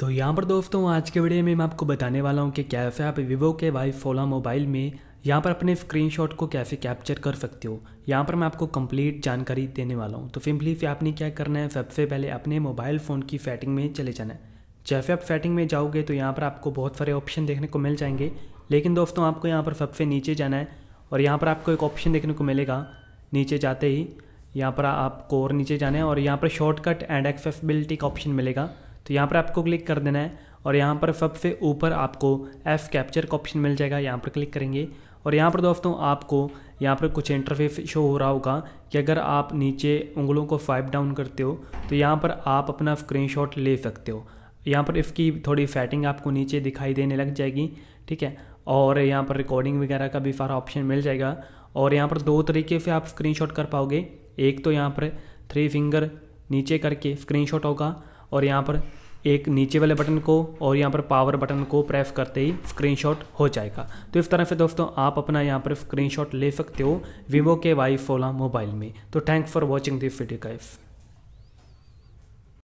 तो यहाँ पर दोस्तों आज के वीडियो में मैं आपको बताने वाला हूँ कि कैसे आप वीवो के वाई फोला मोबाइल में यहाँ पर अपने स्क्रीनशॉट को कैसे कैप्चर कर सकते हो यहाँ पर मैं आपको कंप्लीट जानकारी देने वाला हूँ तो सिंपली फिर आपने क्या करना है सबसे पहले अपने मोबाइल फ़ोन की सेटिंग में चले जाना है जैसे आप सेटिंग में जाओगे तो यहाँ पर आपको बहुत सारे ऑप्शन देखने को मिल जाएंगे लेकिन दोस्तों आपको यहाँ पर सबसे नीचे जाना है और यहाँ पर आपको एक ऑप्शन देखने को मिलेगा नीचे जाते ही यहाँ पर आपको और नीचे जाना है और यहाँ पर शॉर्टकट एंड एक्सेसबिलिटी का ऑप्शन मिलेगा तो यहाँ पर आपको क्लिक कर देना है और यहाँ पर सबसे ऊपर आपको एफ कैप्चर का ऑप्शन मिल जाएगा यहाँ पर क्लिक करेंगे और यहाँ पर दोस्तों आपको यहाँ पर कुछ इंटरफेस शो हो रहा होगा कि अगर आप नीचे उंगलों को फाइप डाउन करते हो तो यहाँ पर आप अपना स्क्रीनशॉट ले सकते हो यहाँ पर इसकी थोड़ी सेटिंग आपको नीचे दिखाई देने लग जाएगी ठीक है और यहाँ पर रिकॉर्डिंग वगैरह का भी सारा ऑप्शन मिल जाएगा और यहाँ पर दो तरीके से आप स्क्रीनशॉट कर पाओगे एक तो यहाँ पर थ्री फिंगर नीचे करके स्क्रीनशॉट होगा और यहाँ पर एक नीचे वाले बटन को और यहाँ पर पावर बटन को प्रेस करते ही स्क्रीनशॉट हो जाएगा तो इस तरह से दोस्तों आप अपना यहाँ पर स्क्रीनशॉट ले सकते हो वीवो के वाई सोलह मोबाइल में तो thanks for watching this video guys